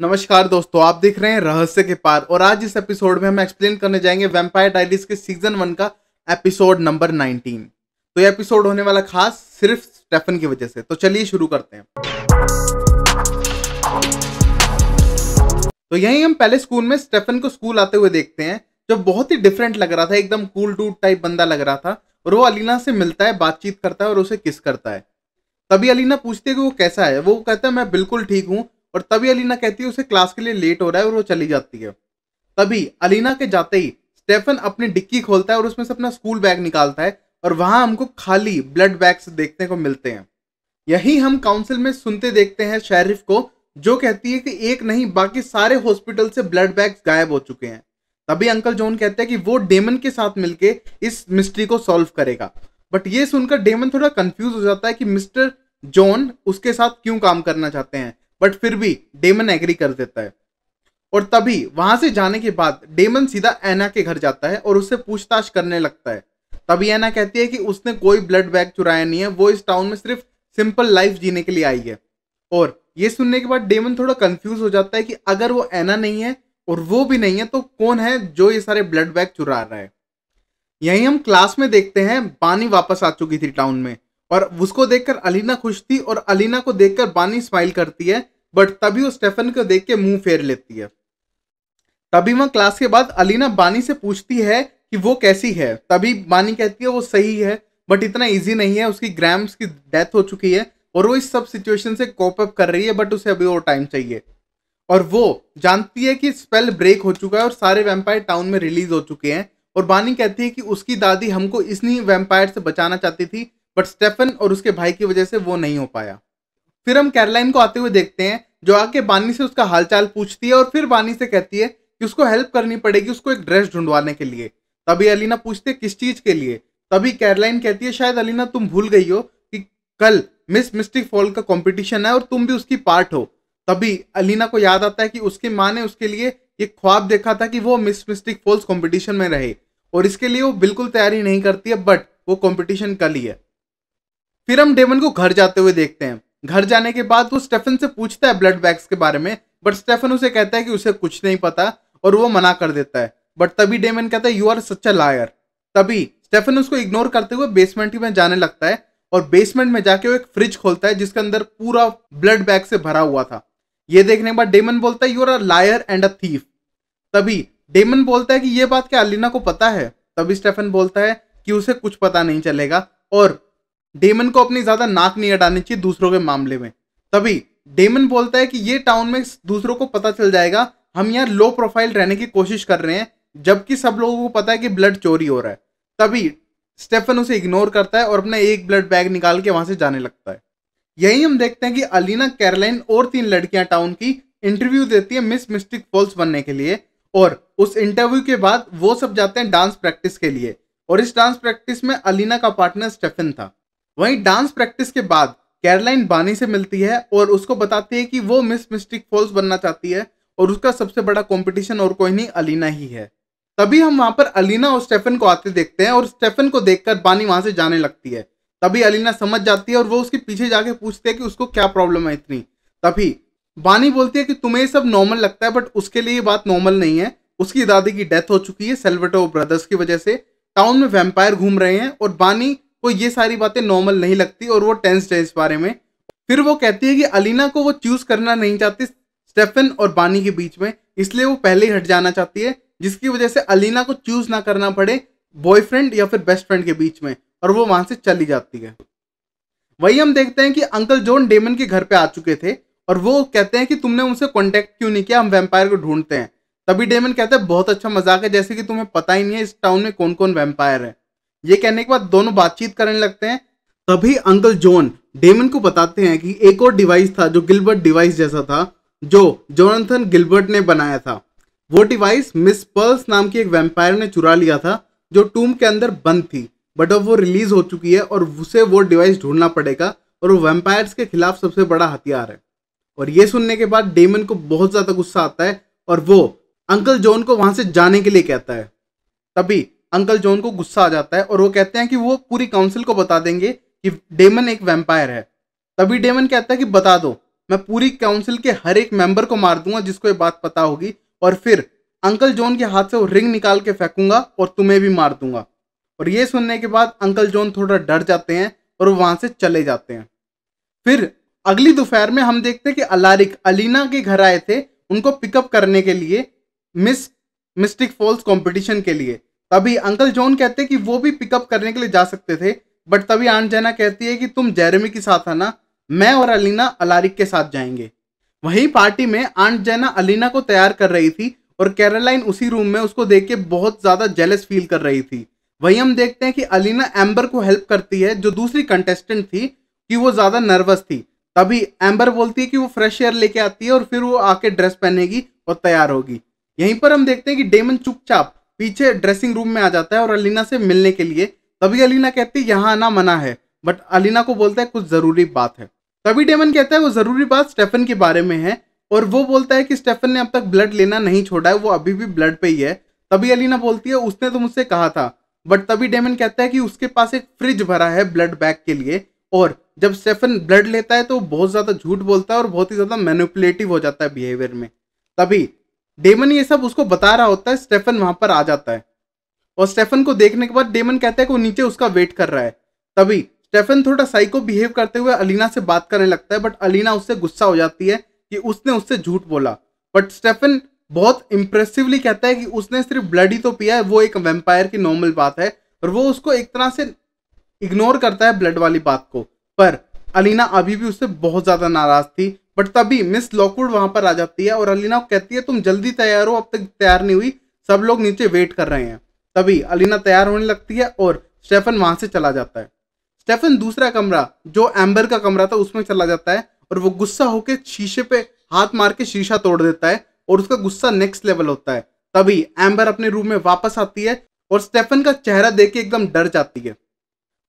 नमस्कार दोस्तों आप देख रहे हैं रहस्य के पार और आज इस एपिसोड में हम एक्सप्लेन करने जाएंगे वेम्पायर डायरीज के सीजन वन का एपिसोड नंबर नाइनटीन तो ये एपिसोड होने वाला खास सिर्फ स्टेफन की वजह से तो चलिए शुरू करते हैं तो यहीं हम पहले स्कूल में स्टेफन को स्कूल आते हुए देखते हैं जो बहुत ही डिफरेंट लग रहा था एकदम कूल टूट टाइप बंदा लग रहा था और वो अलीना से मिलता है बातचीत करता है और उसे किस करता है तभी अलीना पूछती है कि वो कैसा है वो कहता है मैं बिल्कुल ठीक हूँ और तभी अलीना कहती है उसे क्लास के लिए लेट हो रहा है और वो चली जाती है तभी अलीना के जाते ही स्टेफन अपनी डिक्की खोलता है और उसमें से अपना स्कूल बैग निकालता है और वहां हमको खाली ब्लड बैग्स देखने को मिलते हैं यही हम काउंसिल में सुनते देखते हैं शेरिफ को जो कहती है कि एक नहीं बाकी सारे हॉस्पिटल से ब्लड बैग्स गायब हो चुके हैं तभी अंकल जॉन कहते हैं कि वो डेमन के साथ मिलके इस मिस्ट्री को सॉल्व करेगा बट ये सुनकर डेमन थोड़ा कंफ्यूज हो जाता है कि मिस्टर जॉन उसके साथ क्यों काम करना चाहते हैं बट फिर भी डेमन एग्री कर देता है और तभी वहां से जाने के बाद डेमन सीधा एना के घर जाता है और उससे पूछताछ करने लगता है तभी एना कहती है कि उसने कोई ब्लड बैग चुराया नहीं है वो इस टाउन में सिर्फ सिंपल लाइफ जीने के लिए आई है और ये सुनने के बाद डेमन थोड़ा कंफ्यूज हो जाता है कि अगर वो एना नहीं है और वो भी नहीं है तो कौन है जो ये सारे ब्लड बैग चुरा रहा है यही हम क्लास में देखते हैं बानी वापस आ चुकी थी टाउन में और उसको देखकर अलीना खुश थी और अलीना को देखकर बानी स्माइल करती है बट तभी वो स्टेफन को देख के मुंह फेर लेती है तभी वहां क्लास के बाद अलीना बानी से पूछती है कि वो कैसी है तभी बानी कहती है वो सही है बट इतना इजी नहीं है उसकी ग्राम्स की डेथ हो चुकी है और वो इस सब सिचुएशन से कॉप अप कर रही है बट उसे अभी और टाइम चाहिए और वो जानती है कि स्पेल ब्रेक हो चुका है और सारे वेम्पायर टाउन में रिलीज हो चुके हैं और बानी कहती है कि उसकी दादी हमको इसी वेम्पायर से बचाना चाहती थी बट स्टेफन और उसके भाई की वजह से वो नहीं हो पाया फिर हम कैरलाइन को आते हुए देखते हैं जो आके बानी से उसका हालचाल पूछती है और फिर बानी से कहती है कि उसको हेल्प करनी पड़ेगी उसको एक ड्रेस ढूंढवाने के लिए तभी अलीना पूछते किस चीज के लिए तभी कैरलाइन कहती है शायद अलीना तुम भूल गई हो कि कल मिस मिस्टिक फॉल का कॉम्पिटिशन है और तुम भी उसकी पार्ट हो तभी अलीना को याद आता है कि उसकी माँ ने उसके लिए एक ख्वाब देखा था कि वो मिस मिस्टिक फॉल्स कॉम्पिटिशन में रहे और इसके लिए वो बिल्कुल तैयारी नहीं करती है बट वो कॉम्पिटिशन कल ही है फिर हम डेमन को घर जाते हुए देखते हैं घर जाने के बाद वो तो स्टेफन से पूछता है ब्लड बैग्स के बारे में बट स्टेफन उसे कहता है कि उसे कुछ नहीं पता और वो मना कर देता है बट तभी डेमन कहता है you are such a liar तभी स्टेफन उसको इग्नोर करते हुए बेसमेंट में जाने लगता है और बेसमेंट में जाके वो एक फ्रिज खोलता है जिसके अंदर पूरा ब्लड बैग से भरा हुआ था ये देखने के बाद डेमन बोलता है you are a liar and a thief तभी डेमन बोलता है कि ये बात क्या अलीना को पता है तभी स्टेफन बोलता है कि उसे कुछ पता नहीं चलेगा और डेमन को अपनी ज्यादा नाक नहीं हटानी चाहिए दूसरों के मामले में तभी डेमन बोलता है कि ये टाउन में दूसरों को पता चल जाएगा हम यहाँ लो प्रोफाइल रहने की कोशिश कर रहे हैं जबकि सब लोगों को पता है कि ब्लड चोरी हो रहा है तभी स्टेफन उसे इग्नोर करता है और अपना एक ब्लड बैग निकाल के वहां से जाने लगता है यही हम देखते हैं कि अलीना कैरलाइन और तीन लड़कियां टाउन की इंटरव्यू देती है मिस मिस्टिक फॉल्स बनने के लिए और उस इंटरव्यू के बाद वो सब जाते हैं डांस प्रैक्टिस के लिए और इस डांस प्रैक्टिस में अलीना का पार्टनर स्टेफन था वहीं डांस प्रैक्टिस के बाद कैरलाइन बानी से मिलती है और उसको बताती है कि वो मिस मिस्टिक फॉल्स बनना चाहती है और उसका सबसे बड़ा कॉम्पिटिशन और कोई नहीं अलीना ही है तभी हम वहां पर अलीना और स्टेफन को आते देखते हैं और स्टेफन को देखकर बानी वहां से जाने लगती है तभी अलीना समझ जाती है और वो उसके पीछे जाके पूछते हैं कि उसको क्या प्रॉब्लम है इतनी तभी बानी बोलती है कि तुम्हें ये सब नॉर्मल लगता है बट उसके लिए ये बात नॉर्मल नहीं है उसकी दादी की डेथ हो चुकी है सेल्वेटो ब्रदर्स की वजह से टाउन में वेम्पायर घूम रहे हैं और बानी को ये सारी बातें नॉर्मल नहीं लगती और वो टेंस है इस बारे में फिर वो कहती है कि अलीना को वो चूज करना नहीं चाहती स्टेफन और बानी के बीच में इसलिए वो पहले ही हट जाना चाहती है जिसकी वजह से अलीना को चूज ना करना पड़े बॉयफ्रेंड या फिर बेस्ट फ्रेंड के बीच में और वो वहां से चली जाती है वही हम देखते हैं कि अंकल जॉन डेमन के घर पे आ चुके थे और वो कहते हैं कि तुमने उनसे कॉन्टेक्ट क्यों नहीं किया हम वैम्पायर को ढूंढते हैं तभी डेमन कहते हैं बहुत अच्छा मजाक है जैसे कि तुम्हें पता ही नहीं है इस टाउन में कौन कौन वैम्पायर है ये कहने के बाद दोनों बातचीत करने लगते हैं तभी अंकल जोन डेमन को बताते हैं कि एक और डिवाइस था जो गिलबर्ट डिवाइस जैसा था जो जोनाथन गिलबर्ट ने बनाया था वो डिवाइस मिस पर्ल्स नाम की एक वेम्पायर ने चुरा लिया था जो टूम के अंदर बंद थी बट अब वो रिलीज हो चुकी है और उसे वो डिवाइस ढूंढना पड़ेगा और वो वेम्पायर के खिलाफ सबसे बड़ा हथियार है और ये सुनने के बाद डेमन को बहुत ज़्यादा गुस्सा आता है और वो अंकल जॉन को वहाँ से जाने के लिए कहता है तभी अंकल जॉन को गुस्सा आ जाता है और वो कहते हैं कि वो पूरी काउंसिल को बता देंगे कि डेमन एक वैम्पायर है तभी डेमन कहता है कि बता दो मैं पूरी काउंसिल के हर एक मेंबर को मार दूंगा जिसको ये बात पता होगी और फिर अंकल जॉन के हाथ से वो रिंग निकाल के फेंकूंगा और तुम्हें भी मार दूंगा और ये सुनने के बाद अंकल जॉन थोड़ा डर जाते हैं और वहाँ से चले जाते हैं फिर अगली दोपहर में हम देखते हैं कि अलारिक अलीना के घर आए थे उनको पिकअप करने के लिए मिस मिस्टिक फॉल्स कंपटीशन के लिए तभी अंकल जॉन कहते हैं कि वो भी पिकअप करने के लिए जा सकते थे बट तभी आंट जैना कहती है कि तुम जेरेमी के साथ आना मैं और अलीना अलारिक के साथ जाएंगे वहीं पार्टी में आंट जैना अलीना को तैयार कर रही थी और कैरोलाइन उसी रूम में उसको देख के बहुत ज़्यादा जेलस फील कर रही थी वहीं हम देखते हैं कि अलीना एम्बर को हेल्प करती है जो दूसरी कंटेस्टेंट थी कि वो ज़्यादा नर्वस थी तभी एम्बर बोलती है कि वो फ्रेश एयर लेके आती है और फिर वो आके ड्रेस पहनेगी और तैयार होगी यहीं पर हम देखते हैं कि डेमन चुपचाप पीछे ड्रेसिंग रूम में आ जाता है और अलीना से मिलने के लिए तभी अलीना कहती है यहाँ आना मना है बट अलीना को बोलता है कुछ ज़रूरी बात है तभी डेमन कहता है वो ज़रूरी बात स्टेफन के बारे में है और वो बोलता है कि स्टेफन ने अब तक ब्लड लेना नहीं छोड़ा है वो अभी भी ब्लड पे ही है तभी अलीना बोलती है उसने तो मुझसे कहा था बट तभी डेमन कहता है कि उसके पास एक फ्रिज भरा है ब्लड बैग के लिए और जब स्टेफन ब्लड लेता है तो बहुत ज़्यादा झूठ बोलता है और बहुत ही ज़्यादा मैनिपुलेटिव हो जाता है बिहेवियर में तभी डेमन ये सब उसको बता रहा होता है स्टेफन वहां पर आ जाता है और स्टेफन को देखने के बाद डेमन कहता है कि वो नीचे उसका वेट कर रहा है तभी स्टेफन थोड़ा साइको बिहेव करते हुए अलीना से बात करने लगता है बट अलीना उससे गुस्सा हो जाती है कि उसने उससे झूठ बोला बट स्टेफन बहुत इंप्रेसिवली कहता है कि उसने सिर्फ ब्लड ही तो पिया है वो एक वेम्पायर की नॉर्मल बात है और वो उसको एक तरह से इग्नोर करता है ब्लड वाली बात को पर अलीना अभी भी उससे बहुत ज़्यादा नाराज़ थी बट तभी मिस लॉकवुड वहां पर आ जाती है और अलीना कहती है तुम जल्दी तैयार हो अब तक तैयार नहीं हुई सब लोग नीचे वेट कर रहे हैं तभी अलीना तैयार होने लगती है और स्टेफन वहां से चला जाता है स्टेफन दूसरा कमरा जो एम्बर का कमरा था उसमें चला जाता है और वो गुस्सा होकर शीशे पे हाथ मार के शीशा तोड़ देता है और उसका गुस्सा नेक्स्ट लेवल होता है तभी एम्बर अपने रूम में वापस आती है और स्टेफन का चेहरा देख के एकदम डर जाती है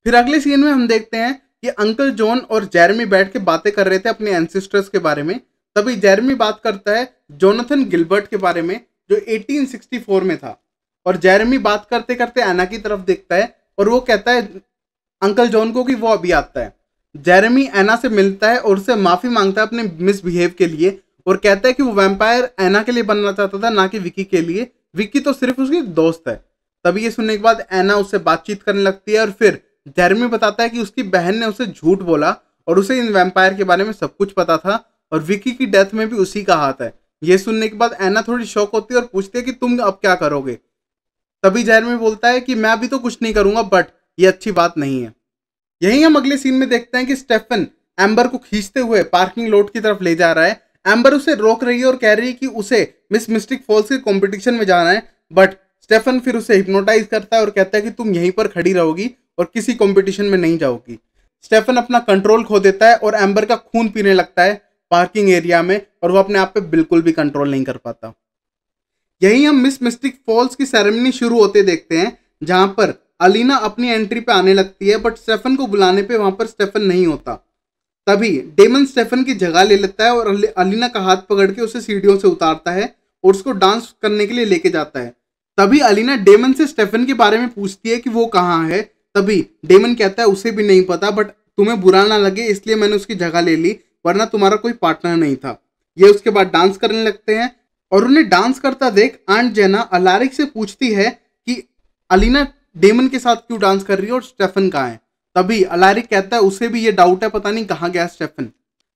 फिर अगले सीन में हम देखते हैं कि अंकल जॉन और जेरमी बैठ के बातें कर रहे थे अपने एंसिस्टर्स के बारे में तभी जेरमी बात करता है जोनाथन गिलबर्ट के बारे में जो 1864 में था और जेरमी बात करते करते एना की तरफ देखता है और वो कहता है अंकल जॉन को कि वो अभी आता है जेरमी एना से मिलता है और उससे माफ़ी मांगता है अपने मिसबिहेव के लिए और कहता है कि वो वैम्पायर एना के लिए बनना चाहता था ना कि विक्की के लिए विक्की तो सिर्फ उसकी दोस्त है तभी ये सुनने के बाद एना उससे बातचीत करने लगती है और फिर जेरमी बताता है कि उसकी बहन ने उसे झूठ बोला और उसे इन वैम्पायर के बारे में सब कुछ पता था और विकी की डेथ में भी उसी का हाथ है ये सुनने के बाद एना थोड़ी शौक होती है और पूछती है कि तुम अब क्या करोगे तभी जेरमी बोलता है कि मैं अभी तो कुछ नहीं करूंगा बट ये अच्छी बात नहीं है यही हम अगले सीन में देखते हैं कि स्टेफन एम्बर को खींचते हुए पार्किंग लोट की तरफ ले जा रहा है एम्बर उसे रोक रही है और कह रही है कि उसे मिस मिस्टिक फॉल्स के कॉम्पिटिशन में जाना है बट स्टेफन फिर उसे हिप्नोटाइज करता है और कहता है कि तुम यहीं पर खड़ी रहोगी और किसी कंपटीशन में नहीं जाओगी स्टेफन अपना कंट्रोल खो देता है और एम्बर का खून पीने लगता है पार्किंग एरिया में और वो अपने आप पे बिल्कुल भी कंट्रोल नहीं कर पाता यही हम मिस मिस्टिक फॉल्स की सेरेमनी शुरू होते देखते हैं जहां पर अलीना अपनी एंट्री पे आने लगती है बट स्टेफन को बुलाने पे वहां पर स्टेफन नहीं होता तभी डेमन स्टेफन की जगह ले लेता है और अलीना का हाथ पकड़ के उसे सीढ़ियों से उतारता है और उसको डांस करने के लिए लेके जाता है तभी अलीना डेमन से स्टेफन के बारे में पूछती है कि वो कहाँ है तभी डेमन कहता है उसे भी नहीं पता बट तुम्हें बुरा ना लगे इसलिए मैंने उसकी जगह ले ली वरना तुम्हारा कोई पार्टनर नहीं था ये उसके बाद डांस करने लगते हैं और उन्हें डांस करता देख आंट जैना अलारिक से पूछती है कि अलीना डेमन के साथ क्यों डांस कर रही है और स्टेफन कहाँ है तभी अलारिक कहता है उसे भी ये डाउट है पता नहीं कहाँ गया स्टेफन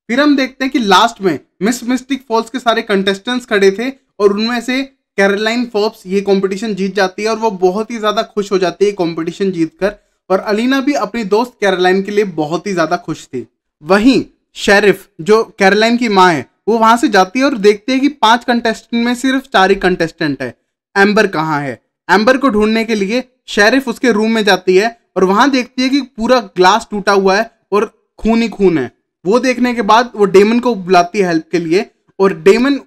फिर हम देखते हैं कि लास्ट में मिस मिस्टिक फॉल्स के सारे कंटेस्टेंट्स खड़े थे और उनमें से कैरलाइन फॉप्स ये कंपटीशन जीत जाती है और वो बहुत ही ज़्यादा खुश हो जाती है कंपटीशन जीत कर और अलीना भी अपनी दोस्त कैरोलाइन के लिए बहुत ही ज़्यादा खुश थी वहीं शेरिफ जो कैरोलाइन की माँ है वो वहाँ से जाती है और देखती है कि पांच कंटेस्टेंट में सिर्फ चार ही कंटेस्टेंट है एम्बर कहाँ है एम्बर को ढूंढने के लिए शेरिफ उसके रूम में जाती है और वहाँ देखती है कि पूरा ग्लास टूटा हुआ है और खून ही खून है वो देखने के बाद वो डेमन को बुलाती है हेल्प के लिए और डेमन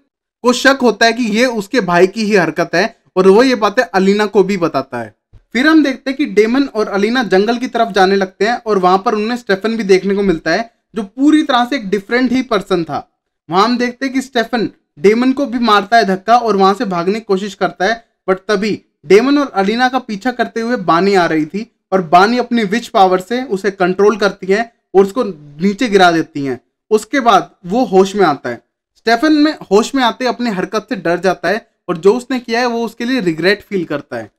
को शक होता है कि ये उसके भाई की ही हरकत है और वो ये बातें अलीना को भी बताता है फिर हम देखते हैं कि डेमन और अलीना जंगल की तरफ जाने लगते हैं और वहां पर उन्हें स्टेफन भी देखने को मिलता है जो पूरी तरह से एक डिफरेंट ही पर्सन था वहां हम देखते हैं कि स्टेफन डेमन को भी मारता है धक्का और वहां से भागने की कोशिश करता है बट तभी डेमन और अलीना का पीछा करते हुए बानी आ रही थी और बानी अपनी विच पावर से उसे कंट्रोल करती है और उसको नीचे गिरा देती हैं उसके बाद वो होश में आता है स्टेफन में होश में आते अपनी हरकत से डर जाता है और जो उसने किया है वो उसके लिए रिग्रेट फील करता है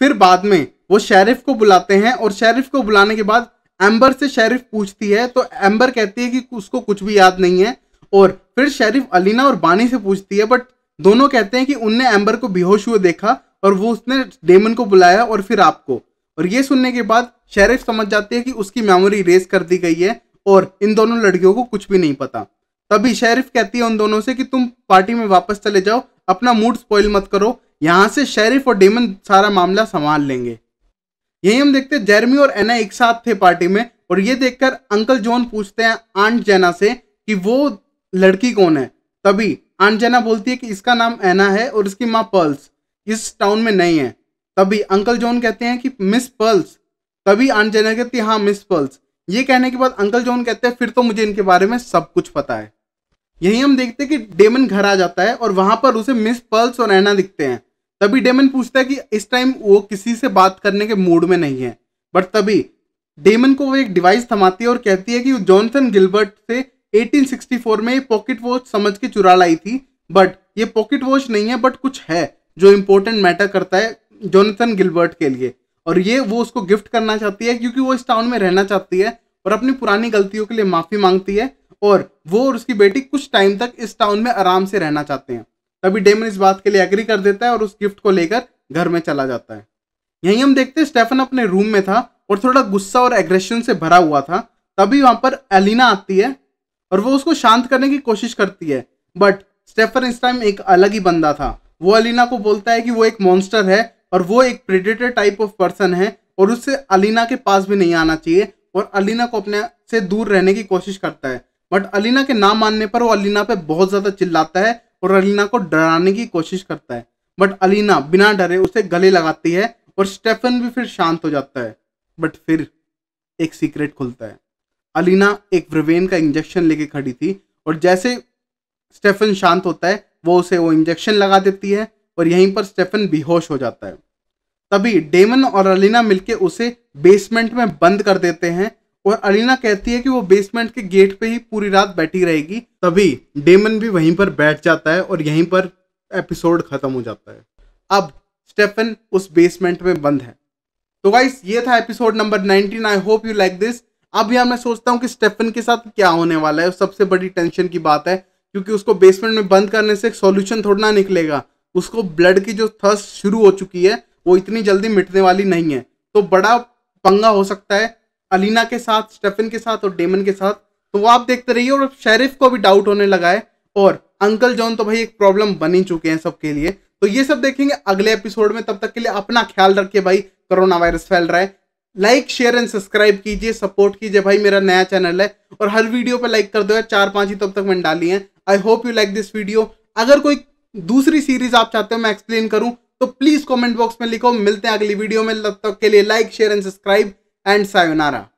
फिर बाद में वो शेरिफ को बुलाते हैं और शेरिफ को बुलाने के बाद एम्बर से शेरिफ पूछती है तो एम्बर कहती है कि उसको कुछ भी याद नहीं है और फिर शेरिफ अलीना और बानी से पूछती है बट दोनों कहते हैं कि उनने एम्बर को बेहोश हुए देखा और वो उसने डेमन को बुलाया और फिर आपको और ये सुनने के बाद शेरिफ समझ जाती है कि उसकी मेमोरी रेस कर दी गई है और इन दोनों लड़कियों को कुछ भी नहीं पता तभी शेरिफ कहती है उन दोनों से कि तुम पार्टी में वापस चले जाओ अपना मूड स्पॉइल मत करो यहाँ से शेरिफ और डेमन सारा मामला संभाल लेंगे यही हम देखते हैं जेरमी और एना एक साथ थे पार्टी में और ये देखकर अंकल जॉन पूछते हैं आंट जैना से कि वो लड़की कौन है तभी आंट जैना बोलती है कि इसका नाम एना है और इसकी माँ पर्ल्स इस टाउन में नहीं है तभी अंकल जॉन कहते हैं कि मिस पर्ल्स तभी आंट जैना कहती है हाँ मिस पर्ल्स ये कहने के बाद अंकल जॉन कहते हैं फिर तो मुझे इनके बारे में सब कुछ पता है यही हम देखते हैं कि डेमन घर आ जाता है और वहां पर उसे मिस पर्ल्स और एना दिखते हैं तभी डेमन पूछता है कि इस टाइम वो किसी से बात करने के मूड में नहीं है बट तभी डेमन को वो एक डिवाइस थमाती है और कहती है कि जॉनसन गिलबर्ट से 1864 में ये पॉकेट वॉच समझ के चुरा लाई थी बट ये पॉकेट वॉच नहीं है बट कुछ है जो इम्पोर्टेंट मैटर करता है जॉनसन गिलबर्ट के लिए और ये वो उसको गिफ्ट करना चाहती है क्योंकि वो इस टाउन में रहना चाहती है और अपनी पुरानी गलतियों के लिए माफ़ी मांगती है और वो और उसकी बेटी कुछ टाइम तक इस टाउन में आराम से रहना चाहते हैं तभी डेमन इस बात के लिए एग्री कर देता है और उस गिफ्ट को लेकर घर में चला जाता है यहीं हम देखते हैं स्टेफन अपने रूम में था और थोड़ा गुस्सा और एग्रेशन से भरा हुआ था तभी वहां पर एलिना आती है और वो उसको शांत करने की कोशिश करती है बट स्टेफन इस टाइम एक अलग ही बंदा था वो अलीना को बोलता है कि वो एक मॉन्स्टर है और वो एक प्रेडेटर टाइप ऑफ पर्सन है और उससे अलीना के पास भी नहीं आना चाहिए और अलीना को अपने से दूर रहने की कोशिश करता है बट अलीना के ना मानने पर वो अलीना पे बहुत ज़्यादा चिल्लाता है और अलीना को डराने की कोशिश करता है बट अलीना बिना डरे उसे गले लगाती है और स्टेफन भी फिर शांत हो जाता है बट फिर एक सीक्रेट खुलता है अलीना एक ब्रवेन का इंजेक्शन लेके खड़ी थी और जैसे स्टेफन शांत होता है वो उसे वो इंजेक्शन लगा देती है और यहीं पर स्टेफन बेहोश हो जाता है तभी डेमन और अलीना मिलके उसे बेसमेंट में बंद कर देते हैं और अलीना कहती है कि वो बेसमेंट के गेट पे ही पूरी रात बैठी रहेगी तभी डेमन भी वहीं पर बैठ जाता है और यहीं पर एपिसोड खत्म हो जाता है अब स्टेफन उस बेसमेंट में बंद है तो गाइस ये था episode number nineteen I hope you like this अब यार मैं सोचता हूँ कि स्टेफन के साथ क्या होने वाला है सबसे बड़ी टेंशन की बात है क्योंकि उसको बेसमेंट में बंद करने से एक थोड़ा ना निकलेगा उसको ब्लड की जो थर्स शुरू हो चुकी है वो इतनी जल्दी मिटने वाली नहीं है तो बड़ा पंगा हो सकता है अलीना के साथ स्टेफन के साथ और डेमन के साथ तो वो आप देखते रहिए और शेरिफ को भी डाउट होने लगा है और अंकल जॉन तो भाई एक प्रॉब्लम बन ही चुके हैं सबके लिए तो ये सब देखेंगे अगले एपिसोड में तब तक के लिए अपना ख्याल रखिए भाई कोरोना वायरस फैल रहा है लाइक शेयर एंड सब्सक्राइब कीजिए सपोर्ट कीजिए भाई मेरा नया चैनल है और हर वीडियो पर लाइक कर दो यार चार पांच ही तब तक मैंने डाली है I hope you like this video अगर कोई दूसरी सीरीज आप चाहते हो मैं एक्सप्लेन करूं तो प्लीज कॉमेंट बॉक्स में लिखो मिलते हैं अगली वीडियो में तब तक के लिए like share and subscribe and sayonara.